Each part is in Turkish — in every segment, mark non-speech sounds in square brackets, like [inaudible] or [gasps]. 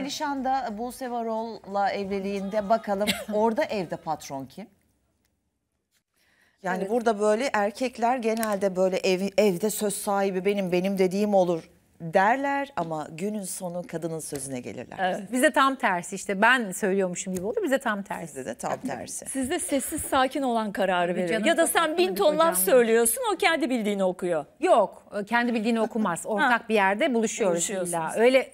Alişan da Buse Varol'la evliliğinde bakalım [laughs] orada evde patron kim? Yani evet. burada böyle erkekler genelde böyle ev, evde söz sahibi benim benim dediğim olur derler ama günün sonu kadının sözüne gelirler. Evet. Bize tam tersi işte ben söylüyormuşum gibi olur bize tam tersi. Sizde de tam tersi. Sizde sessiz sakin olan kararı verir. Ya da sen bin ton laf söylüyorsun o kendi bildiğini okuyor. Yok e, kendi bildiğini okumaz. [laughs] Ortak bir yerde buluşuyoruz illa. Öyle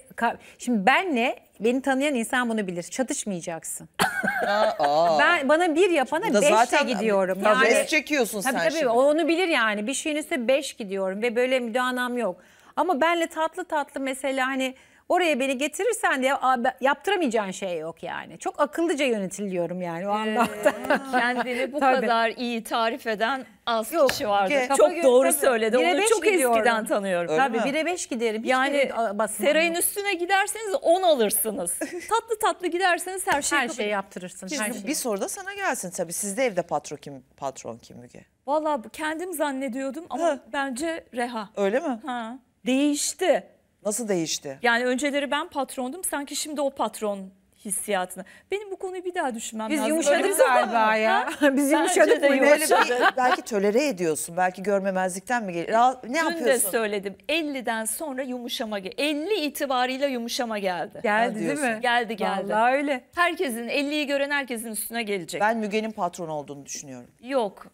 şimdi benle beni tanıyan insan bunu bilir. Çatışmayacaksın. [laughs] Aa, ben bana bir yapana beşle zaten, gidiyorum. Yani, çekiyorsun tabii, sen tabii, şimdi. Onu bilir yani. Bir şeyin şeyinse beş gidiyorum ve böyle müdanam yok. Ama benle tatlı tatlı mesela hani oraya beni getirirsen diye yaptıramayacağın şey yok yani. Çok akıllıca yönetiliyorum yani o ee, anlamda. [laughs] Ee, kendini bu [laughs] tabii. kadar iyi tarif eden az yok, kişi vardı. Ki, çok doğru söyledi. Onu çok gidiyorum. eskiden tanıyorum. Öyle tabii 1'e 5 giderim. Hiç yani serayın yok. üstüne giderseniz 10 alırsınız. [laughs] tatlı tatlı giderseniz her şey her şeyi yaptırırsınız. her şeyi. bir soru da sana gelsin tabii. Sizde evde patron kim, patron kim Müge? Valla kendim zannediyordum ama ha. bence Reha. Öyle mi? Ha değişti. Nasıl değişti? Yani önceleri ben patrondum sanki şimdi o patron hissiyatını. Benim bu konuyu bir daha düşünmem Biz lazım. yumuşadık Öyle galiba ya. [laughs] Biz yumuşadık mı? belki tolere ediyorsun. Belki görmemezlikten mi geliyor? Ne Dün yapıyorsun? Dün de söyledim. 50'den sonra yumuşama geldi. 50 itibarıyla yumuşama geldi. Geldi değil mi? Geldi geldi. Vallahi öyle. Herkesin 50'yi gören herkesin üstüne gelecek. Ben Müge'nin patron olduğunu düşünüyorum. Yok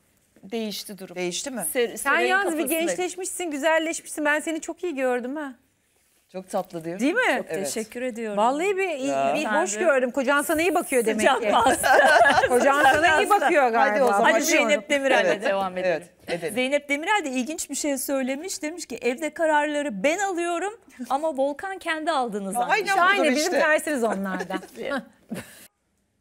değişti durum. Değişti mi? Ser, Sen yalnız bir gençleşmişsin, güzelleşmişsin. Ben seni çok iyi gördüm ha. Çok tatlı diyor. Değil mi? Çok evet. teşekkür ediyorum. Vallahi bir, ya. bir hoş gördüm. Kocan sana iyi bakıyor demek Sıcak ki. [laughs] Kocan sana iyi bakıyor galiba. Hadi o zaman. Hadi şey Zeynep Demirel'le evet. devam edelim. Evet. Edelim. Zeynep Demirel de ilginç bir şey söylemiş. Demiş ki evde kararları ben alıyorum ama Volkan kendi aldığını zannediyor. Aynen Şahane, işte. bizim tersiniz onlardan. [laughs]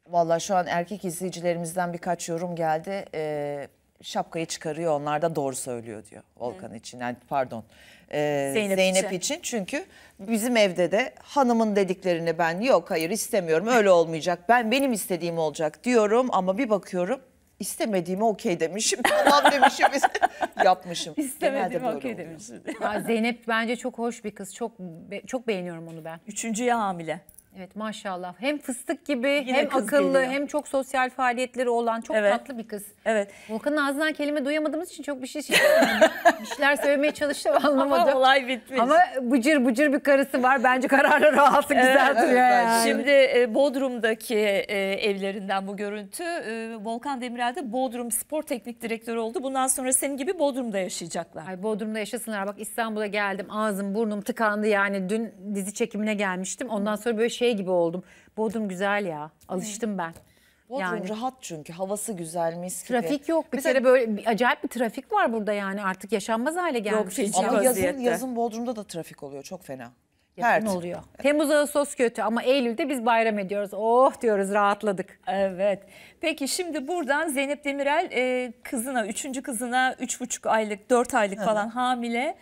Valla şu an erkek izleyicilerimizden birkaç yorum geldi. Ee, şapkayı çıkarıyor onlar da doğru söylüyor diyor Volkan Hı. için. Yani pardon e, Zeynep, Zeynep için. için. Çünkü bizim evde de hanımın dediklerini ben yok hayır istemiyorum öyle [laughs] olmayacak. Ben benim istediğim olacak diyorum ama bir bakıyorum istemediğimi okey demişim. [laughs] Tamam demişim [laughs] yapmışım. İstemediğimi okey demişim. Zeynep bence çok hoş bir kız. Çok çok beğeniyorum onu ben. Üçüncüye hamile. Evet maşallah. Hem fıstık gibi Yine hem akıllı geliyor. hem çok sosyal faaliyetleri olan çok evet. tatlı bir kız. Evet. Volkan'ın ağzından kelime duyamadığımız için çok bir şey söylemedim. [laughs] bir şeyler söylemeye çalıştım anlamadım. Ama olay bitmiş. Ama bıcır bıcır bir karısı var. Bence kararları rahatsın evet, güzel duruyor. Evet, yani. Şimdi e, Bodrum'daki e, evlerinden bu görüntü. E, Volkan Demirel Bodrum Spor Teknik Direktörü oldu. Bundan sonra senin gibi Bodrum'da yaşayacaklar. Ay Bodrum'da yaşasınlar. Bak İstanbul'a geldim. Ağzım burnum tıkandı yani. Dün dizi çekimine gelmiştim. Ondan sonra böyle şey şey gibi oldum. Bodrum güzel ya. Alıştım ben. Bodrum yani, rahat çünkü havası güzel mis gibi. Trafik yok bir Mesela, kere böyle bir, acayip bir trafik var burada yani artık yaşanmaz hale gelmiş. Yok, ama yazın, yazın Bodrum'da da trafik oluyor çok fena. Yakın oluyor. Evet. Temmuz Ağustos kötü ama Eylül'de biz bayram ediyoruz. Oh diyoruz rahatladık. Evet. Peki şimdi buradan Zeynep Demirel e, kızına, üçüncü kızına üç buçuk aylık, dört aylık falan evet. hamile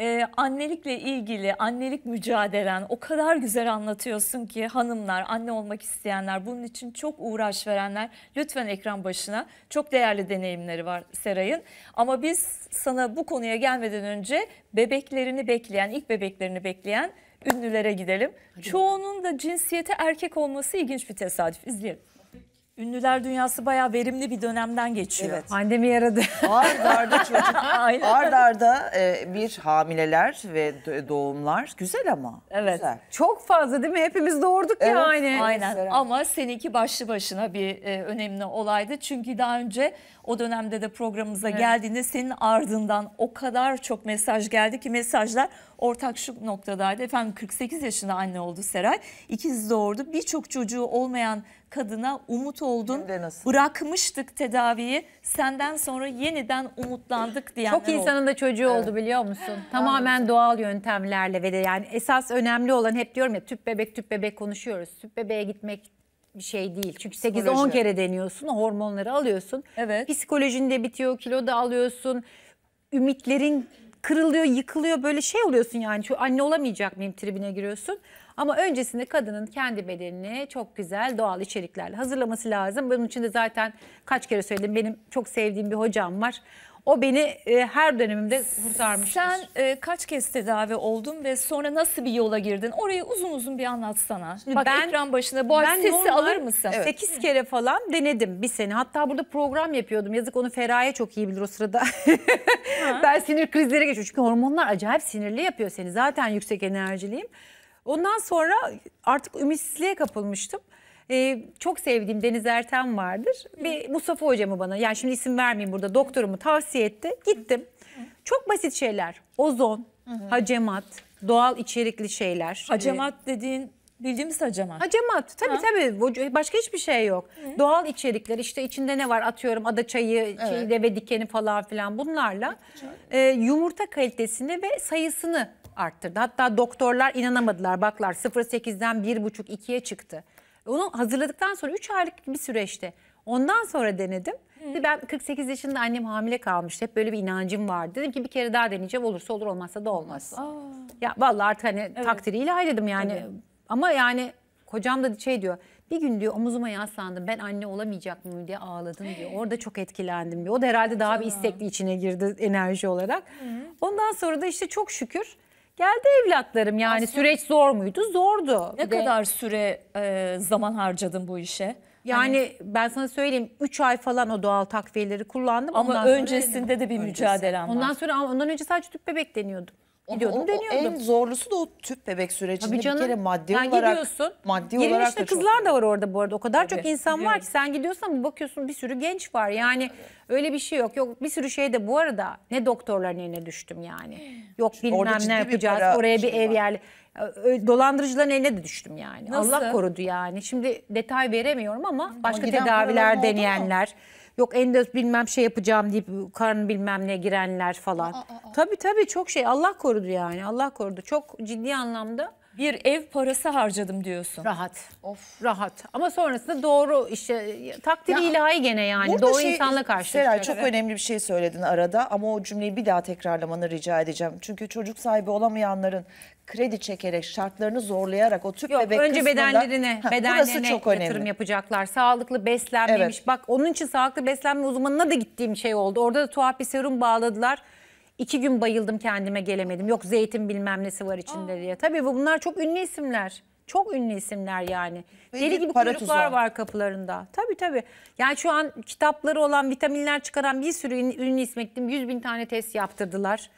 e, annelikle ilgili annelik mücadelen o kadar güzel anlatıyorsun ki hanımlar, anne olmak isteyenler, bunun için çok uğraş verenler lütfen ekran başına. Çok değerli deneyimleri var Seray'ın. Ama biz sana bu konuya gelmeden önce bebeklerini bekleyen, ilk bebeklerini bekleyen ünlülere gidelim. Hadi. Çoğunun da cinsiyeti erkek olması ilginç bir tesadüf. İzleyelim. Ünlüler dünyası bayağı verimli bir dönemden geçiyor. Evet. Pandemi yaradı. Ard arda çocuk, ard [laughs] arda e, bir hamileler ve doğumlar. Güzel ama. Evet. Güzel. Çok fazla değil mi? Hepimiz doğurduk evet. aynı. Aynen Mesela. ama seninki başlı başına bir e, önemli olaydı. Çünkü daha önce o dönemde de programımıza evet. geldiğinde senin ardından o kadar çok mesaj geldi ki mesajlar ortak şu noktadaydı. Efendim 48 yaşında anne oldu Seray. İkiz doğurdu. Birçok çocuğu olmayan kadına umut oldun. Bırakmıştık tedaviyi. Senden sonra yeniden umutlandık diyenler Çok insanın oldu. da çocuğu evet. oldu biliyor musun? Tamamen doğal yöntemlerle ve de yani esas önemli olan hep diyorum ya tüp bebek tüp bebek konuşuyoruz. Tüp bebeğe gitmek bir şey değil. Çünkü 8-10 kere deniyorsun, hormonları alıyorsun. Evet. Psikolojin de bitiyor, kilo da alıyorsun. Ümitlerin kırılıyor, yıkılıyor böyle şey oluyorsun yani şu anne olamayacak mıyım tribine giriyorsun. Ama öncesinde kadının kendi bedenini çok güzel doğal içeriklerle hazırlaması lazım. Bunun için de zaten kaç kere söyledim benim çok sevdiğim bir hocam var. O beni e, her dönemimde kurtarmıştır. Sen e, kaç kez tedavi oldun ve sonra nasıl bir yola girdin? Orayı uzun uzun bir anlatsana. Şimdi Bak ben, ekran başında bu ben sesi normal, alır mısın? Evet. kere falan denedim bir sene. Hatta burada program yapıyordum. Yazık onu Feraye çok iyi bilir o sırada. [laughs] ben sinir krizleri geçiyorum. Çünkü hormonlar acayip sinirli yapıyor seni. Zaten yüksek enerjiliyim. Ondan sonra artık ümitsizliğe kapılmıştım e, çok sevdiğim Deniz Ertem vardır. Bir Mustafa hocamı bana yani şimdi isim vermeyeyim burada doktorumu tavsiye etti. Gittim. Çok basit şeyler. Ozon, hacemat, doğal içerikli şeyler. Hacemat dediğin Bildiğimiz hacemat. Hacemat, tabii ha. tabii başka hiçbir şey yok. Hı. Doğal içerikler işte içinde ne var atıyorum ada çayı, evet. deve dikeni falan filan bunlarla e, yumurta kalitesini ve sayısını arttırdı. Hatta doktorlar inanamadılar baklar 0.8'den 1.5-2'ye çıktı. Onu hazırladıktan sonra 3 aylık bir süreçte ondan sonra denedim. Hı. Ben 48 yaşında annem hamile kalmıştı. Hep böyle bir inancım vardı. Dedim ki bir kere daha deneyeceğim. Olursa olur olmazsa da olmaz. Aa. Ya vallahi artık hani evet. takdiri ilahi dedim yani. Evet. Ama yani kocam da şey diyor. Bir gün diyor omuzuma yaslandım ben anne olamayacak mıyım diye ağladım diyor. [gasps] Orada çok etkilendim diyor. O da herhalde daha Canım. bir istekli içine girdi enerji olarak. Hı. Ondan sonra da işte çok şükür Geldi evlatlarım yani Aslında... süreç zor muydu? Zordu. Ne de... kadar süre e, zaman harcadın bu işe? Yani hani... ben sana söyleyeyim 3 ay falan o doğal takviyeleri kullandım. Ama öncesinde de bir öncesi. mücadelem var. Ondan sonra ondan önce sadece tüp bebek deniyordum. Gidiyordum o, o, deniyordum. en zorlusu da o tüp bebek sürecinde bir kere maddi sen olarak. gidiyorsun. Maddi Gelin olarak işte da kızlar da var orada bu arada. O kadar Tabii, çok insan biliyorum. var ki sen gidiyorsan bakıyorsun bir sürü genç var. Yani Tabii. öyle bir şey yok. Yok bir sürü şey de bu arada ne doktorların eline düştüm yani. Yok Şimdi bilmem ne yapacağız. Bir Oraya bir ev var. yerli dolandırıcıların eline de düştüm yani. Nasıl? Allah korudu yani. Şimdi detay veremiyorum ama başka tedaviler deneyenler, Yok endos bilmem şey yapacağım deyip karın bilmem ne girenler falan. Aa, aa, aa. Tabii tabii çok şey Allah korudu yani Allah korudu. Çok ciddi anlamda bir ev parası harcadım diyorsun. Rahat. Of. Rahat. Ama sonrasında doğru işte takdir ya, ilahi gene yani. Doğru şey, insanla karşılaşacak. Seray çok evet. önemli bir şey söyledin arada ama o cümleyi bir daha tekrarlamanı rica edeceğim. Çünkü çocuk sahibi olamayanların kredi çekerek şartlarını zorlayarak o tüp Yok, bebek önce kısmında bedenlerine, ha, bedenlerine çok önemli. yatırım yapacaklar. Sağlıklı beslenmemiş. Evet. Bak onun için sağlıklı beslenme uzmanına da gittiğim şey oldu. Orada da tuhaf bir serum bağladılar. İki gün bayıldım kendime gelemedim. Yok zeytin bilmem nesi var içinde Aa. diye. Tabii bu bunlar çok ünlü isimler. Çok ünlü isimler yani. Ve Deli gibi kuyruklar tuzağı. var kapılarında. Tabii tabii. Yani şu an kitapları olan vitaminler çıkaran bir sürü ünlü, isim ettim. Yüz bin tane test yaptırdılar.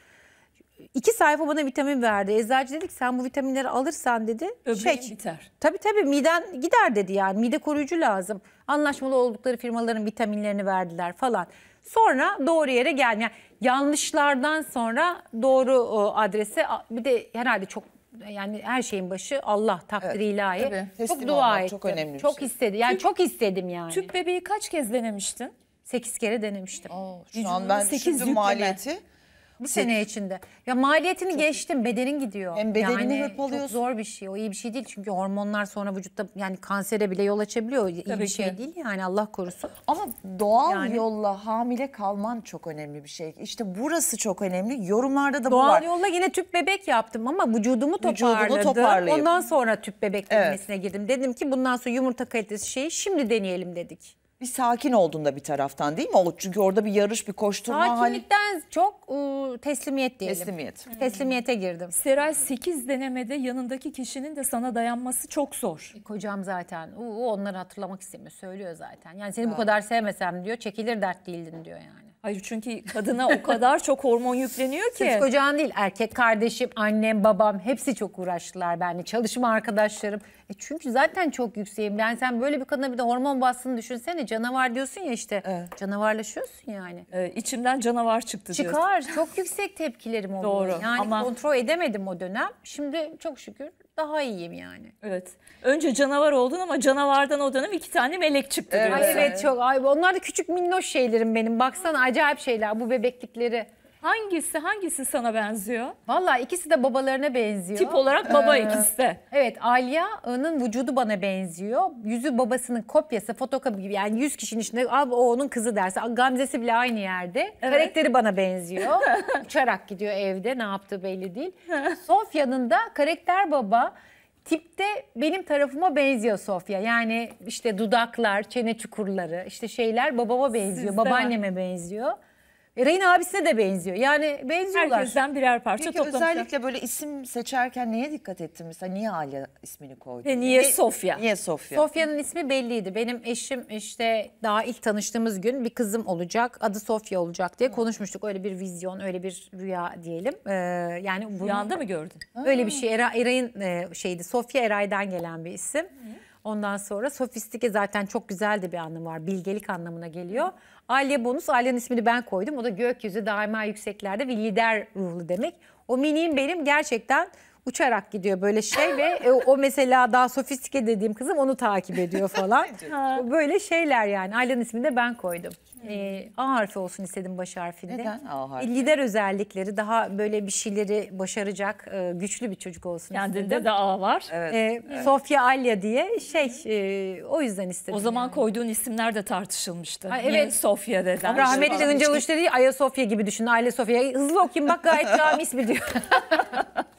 İki sayfa bana vitamin verdi. Eczacı dedik sen bu vitaminleri alırsan dedi. Öbreğin şey, biter. Tabii tabii miden gider dedi yani. Mide koruyucu lazım. Anlaşmalı oldukları firmaların vitaminlerini verdiler falan. Sonra doğru yere gelme. Yani yanlışlardan sonra doğru e, adrese bir de herhalde çok yani her şeyin başı Allah takdiri evet, ilahi. Tabii, çok dua ettim. Çok önemli Çok şey. istedi. Yani tüp, çok istedim yani. Tüp bebeği kaç kez denemiştin? 8 kere denemiştim. Oo, şu an ben düşündüm maliyeti. Ben. Bu sene içinde. Ya maliyetini çok, geçtim bedenin gidiyor. Hem bedenini yani, hırpalıyorsun. Çok zor bir şey. O iyi bir şey değil çünkü hormonlar sonra vücutta yani kansere bile yol açabiliyor. İyi Tabii bir şey ki. şey değil yani Allah korusun. Ama doğal yani, yolla hamile kalman çok önemli bir şey. İşte burası çok önemli. Yorumlarda da doğal var. Doğal yolla yine tüp bebek yaptım ama vücudumu toparladım. Vücudunu toparlayıp. Ondan sonra tüp bebek evet. girdim. Dedim ki bundan sonra yumurta kalitesi şeyi şimdi deneyelim dedik bir sakin olduğunda bir taraftan değil mi? O çünkü orada bir yarış, bir koşturma hali. Sakinlikten çok ıı, teslimiyet diyelim. Teslimiyet. Teslimiyete girdim. Seray 8 denemede yanındaki kişinin de sana dayanması çok zor. E, kocam zaten o onları hatırlamak istemiyor söylüyor zaten. Yani seni bu kadar sevmesem diyor çekilir dert değildin diyor yani. Hayır çünkü kadına o kadar çok hormon yükleniyor ki. Sırf kocan değil erkek kardeşim, annem, babam hepsi çok uğraştılar benimle. Çalışma arkadaşlarım. E çünkü zaten çok yükseğim. Yani sen böyle bir kadına bir de hormon bastığını düşünsene. Canavar diyorsun ya işte. Evet. Canavarlaşıyorsun yani. Ee, içimden canavar çıktı diyorsun. Çıkar. Çok yüksek tepkilerim oldu. Doğru. Yani Ama... kontrol edemedim o dönem. Şimdi çok şükür daha iyiyim yani. Evet. Önce canavar oldun ama canavardan o dönem iki tane melek çıktı. Evet, ay evet çok. Ay, onlar da küçük minnoş şeylerim benim. Baksana acayip şeyler bu bebeklikleri. Hangisi hangisi sana benziyor? Valla ikisi de babalarına benziyor. Tip olarak baba ee, ikisi de. Evet Alya'nın vücudu bana benziyor. Yüzü babasının kopyası fotokopi gibi yani yüz kişinin içinde abi o onun kızı derse Gamze'si bile aynı yerde. Evet. Karakteri bana benziyor. [laughs] Uçarak gidiyor evde ne yaptığı belli değil. [laughs] Sofya'nın da karakter baba tipte benim tarafıma benziyor Sofya. Yani işte dudaklar, çene çukurları, işte şeyler babama benziyor, Sizde babaanneme benziyor. E, Rey'in abisine de benziyor. Yani benziyorlar. Herkesten birer parça Peki, özellikle böyle isim seçerken neye dikkat ettin? Mesela niye Alya ismini koydun? Ve niye ne, Sofya? Niye Sofya? Sofya'nın ismi belliydi. Benim eşim işte daha ilk tanıştığımız gün bir kızım olacak. Adı Sofya olacak diye konuşmuştuk. Öyle bir vizyon, öyle bir rüya diyelim. Ee, yani bunu, Rüyanda mı gördün? Öyle bir şey. Era, Eray'ın e, şeydi. Sofya Eray'dan gelen bir isim. Hı. Ondan sonra sofistike zaten çok güzel de bir anlamı var. Bilgelik anlamına geliyor. Alya Bonus, Alya'nın ismini ben koydum. O da gökyüzü daima yükseklerde ve lider ruhlu demek. O miniğim benim gerçekten uçarak gidiyor böyle şey ve e, o mesela daha sofistike dediğim kızım onu takip ediyor falan. [laughs] böyle şeyler yani. Alya'nın ismini de ben koydum. E, A harfi olsun istedim baş harfinde. Neden A harfi? E, lider özellikleri daha böyle bir şeyleri başaracak e, güçlü bir çocuk olsun Kendinde istedim. de A var. Evet. E, evet. Sofya Alya diye şey e, o yüzden istedim. O zaman yani. koyduğun isimler de tartışılmıştı. Ha, evet. Niye Sofya dediler. Rahmetli şey Önce Uç dedi Ayasofya gibi düşün. Aile Sofya. Hızlı okuyun bak gayet cami ismi diyor. [laughs]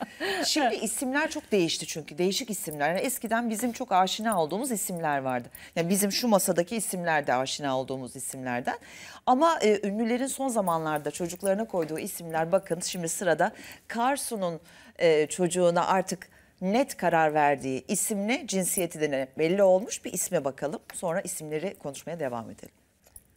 Şimdi [laughs] isimler çok değişti çünkü değişik isimler. Yani eskiden bizim çok aşina olduğumuz isimler vardı. Yani bizim şu masadaki isimler de aşina olduğumuz isimlerden. Ama e, ünlülerin son zamanlarda çocuklarına koyduğu isimler bakın şimdi sırada Karsu'nun e, çocuğuna artık net karar verdiği isimle cinsiyeti de belli olmuş bir isme bakalım. Sonra isimleri konuşmaya devam edelim.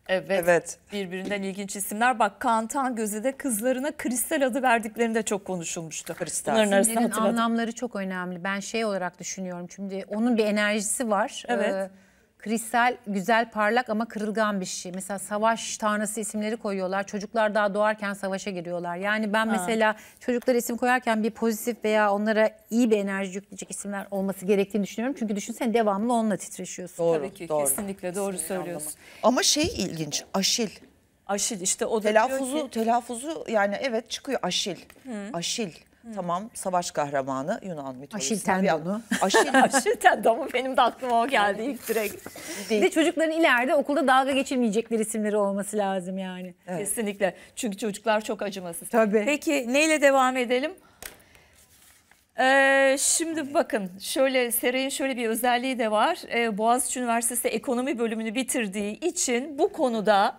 Evet, evet. Birbirinden ilginç isimler. Bak Kantan Gözü de kızlarına Kristal adı verdiklerinde çok konuşulmuştu. Kristal. Bunların arasında anlamları çok önemli. Ben şey olarak düşünüyorum. Şimdi onun bir enerjisi var. Evet. Ee, kristal, güzel, parlak ama kırılgan bir şey. Mesela savaş tanrısı isimleri koyuyorlar. Çocuklar daha doğarken savaşa giriyorlar. Yani ben mesela ha. çocuklara isim koyarken bir pozitif veya onlara iyi bir enerji yükleyecek isimler olması gerektiğini düşünüyorum. Çünkü düşünsene devamlı onunla titreşiyorsun. Doğru, Tabii ki doğru. kesinlikle doğru söylüyorsun. Ama şey ilginç, aşil. Aşil işte o da telaffuzu, ki... Telaffuzu yani evet çıkıyor aşil. Hı. Aşil. Tamam savaş kahramanı Yunan mitolojisinde. Aşil tendonu. [laughs] Aşil, Aşil tendonu benim de aklıma o geldi ilk direkt. Değil. Bir de çocukların ileride okulda dalga geçilmeyecekleri isimleri olması lazım yani. Evet. Kesinlikle. Çünkü çocuklar çok acımasız. Tabii. Peki neyle devam edelim? Ee, şimdi bakın şöyle Seray'ın şöyle bir özelliği de var. Ee, Boğaziçi Üniversitesi ekonomi bölümünü bitirdiği için bu konuda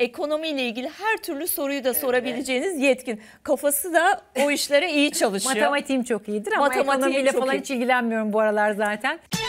ekonomiyle ilgili her türlü soruyu da sorabileceğiniz evet. yetkin. Kafası da o işlere iyi çalışıyor. [laughs] Matematiğim çok iyidir ama Matematiğim ekonomiyle falan iyi. hiç ilgilenmiyorum bu aralar zaten.